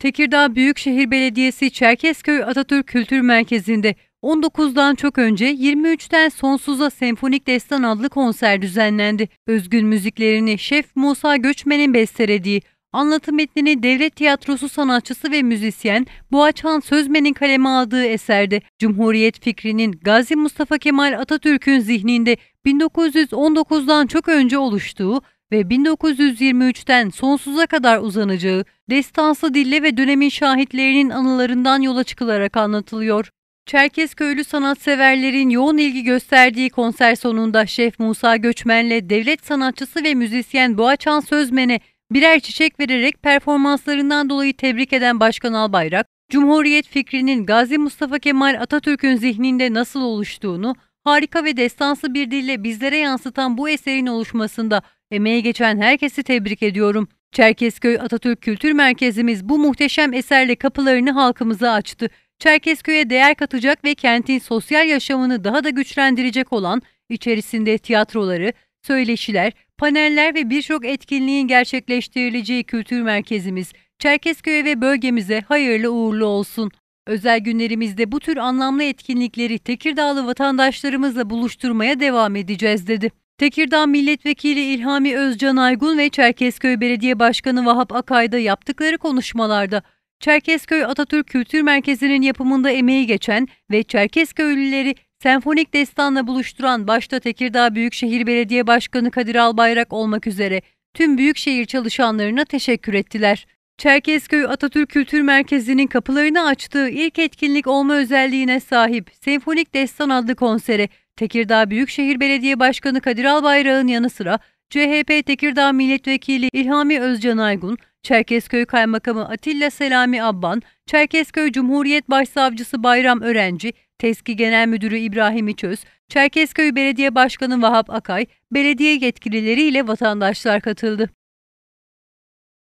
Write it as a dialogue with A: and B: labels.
A: Tekirdağ Büyükşehir Belediyesi Çerkezköy Atatürk Kültür Merkezi'nde 19'dan çok önce 23'ten Sonsuza Senfonik Destan adlı konser düzenlendi. Özgün müziklerini Şef Musa Göçmen'in bestelediği, anlatım metnini devlet tiyatrosu sanatçısı ve müzisyen Boğaçhan Sözmen'in kaleme aldığı eserde Cumhuriyet fikrinin Gazi Mustafa Kemal Atatürk'ün zihninde 1919'dan çok önce oluştuğu ve 1923'ten sonsuza kadar uzanacağı destansı dille ve dönemin şahitlerinin anılarından yola çıkılarak anlatılıyor. Çerkez köylü sanatseverlerin yoğun ilgi gösterdiği konser sonunda Şef Musa Göçmen'le devlet sanatçısı ve müzisyen Boğaçan Sözmen'e birer çiçek vererek performanslarından dolayı tebrik eden Başkan Albayrak, Cumhuriyet fikrinin Gazi Mustafa Kemal Atatürk'ün zihninde nasıl oluştuğunu harika ve destansı bir dille bizlere yansıtan bu eserin oluşmasında Emeği geçen herkesi tebrik ediyorum. Çerkezköy Atatürk Kültür Merkezimiz bu muhteşem eserle kapılarını halkımıza açtı. Çerkezköy'e değer katacak ve kentin sosyal yaşamını daha da güçlendirecek olan içerisinde tiyatroları, söyleşiler, paneller ve birçok etkinliğin gerçekleştirileceği kültür merkezimiz Çerkezköy'e ve bölgemize hayırlı uğurlu olsun. Özel günlerimizde bu tür anlamlı etkinlikleri Tekirdağlı vatandaşlarımızla buluşturmaya devam edeceğiz dedi. Tekirdağ Milletvekili İlhami Özcan Aygun ve Çerkezköy Belediye Başkanı Vahap Akay'da yaptıkları konuşmalarda Çerkezköy Atatürk Kültür Merkezi'nin yapımında emeği geçen ve Çerkezköylüleri senfonik destanla buluşturan başta Tekirdağ Büyükşehir Belediye Başkanı Kadir Albayrak olmak üzere tüm büyükşehir çalışanlarına teşekkür ettiler. Çerkezköy Atatürk Kültür Merkezi'nin kapılarını açtığı ilk etkinlik olma özelliğine sahip Senfonik Destan adlı konsere Tekirdağ Büyükşehir Belediye Başkanı Kadir Albayrak'ın yanı sıra CHP Tekirdağ Milletvekili İlhami Özcan Aygun, Çerkezköy Kaymakamı Atilla Selami Abban, Çerkezköy Cumhuriyet Başsavcısı Bayram Örenci, TESKİ Genel Müdürü İbrahim İçöz, Çerkezköy Belediye Başkanı Vahap Akay, belediye yetkilileriyle vatandaşlar katıldı.